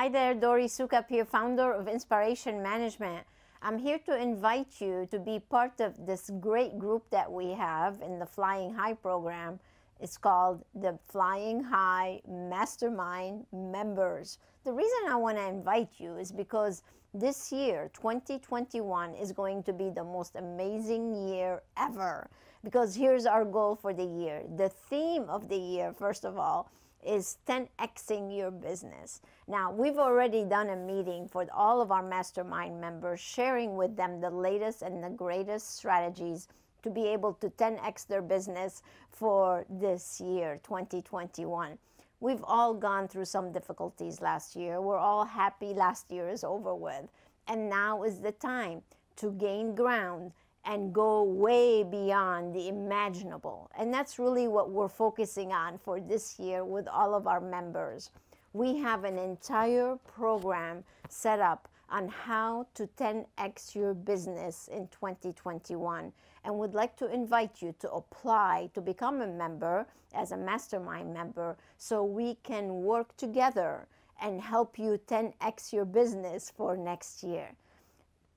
Hi there, Dori Sukapir, here, founder of Inspiration Management. I'm here to invite you to be part of this great group that we have in the Flying High program it's called the Flying High Mastermind Members. The reason I want to invite you is because this year, 2021, is going to be the most amazing year ever. Because here's our goal for the year. The theme of the year, first of all, is 10xing your business. Now, we've already done a meeting for all of our mastermind members, sharing with them the latest and the greatest strategies to be able to 10x their business for this year, 2021. We've all gone through some difficulties last year. We're all happy last year is over with. And now is the time to gain ground and go way beyond the imaginable. And that's really what we're focusing on for this year with all of our members. We have an entire program set up on how to 10x your business in 2021 and would like to invite you to apply to become a member as a mastermind member so we can work together and help you 10x your business for next year.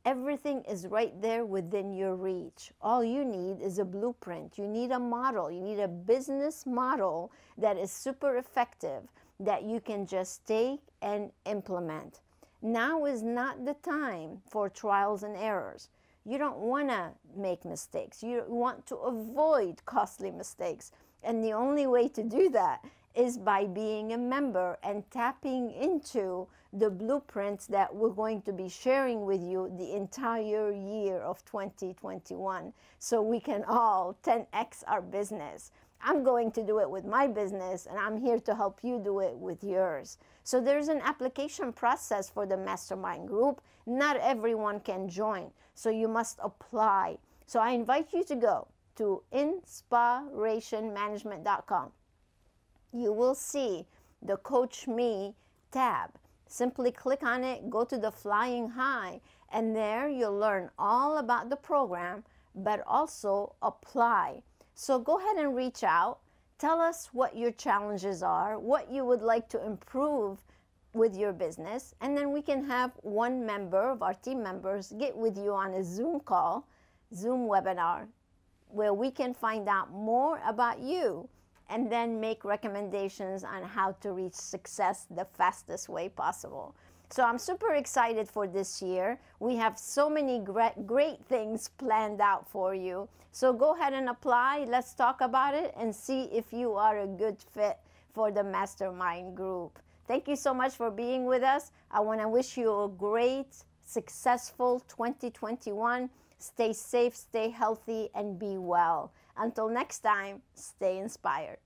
Everything is right there within your reach. All you need is a blueprint. You need a model. You need a business model that is super effective that you can just take and implement. Now is not the time for trials and errors. You don't want to make mistakes. You want to avoid costly mistakes. And the only way to do that is by being a member and tapping into the blueprints that we're going to be sharing with you the entire year of 2021 so we can all 10x our business. I'm going to do it with my business and I'm here to help you do it with yours. So there's an application process for the mastermind group. Not everyone can join, so you must apply. So I invite you to go to inspirationmanagement.com. You will see the Coach Me tab. Simply click on it, go to the Flying High, and there you'll learn all about the program, but also apply. So go ahead and reach out. Tell us what your challenges are, what you would like to improve with your business, and then we can have one member of our team members get with you on a Zoom call, Zoom webinar, where we can find out more about you and then make recommendations on how to reach success the fastest way possible. So I'm super excited for this year. We have so many great, great things planned out for you. So go ahead and apply. Let's talk about it and see if you are a good fit for the mastermind group. Thank you so much for being with us. I want to wish you a great, successful 2021. Stay safe, stay healthy, and be well. Until next time, stay inspired.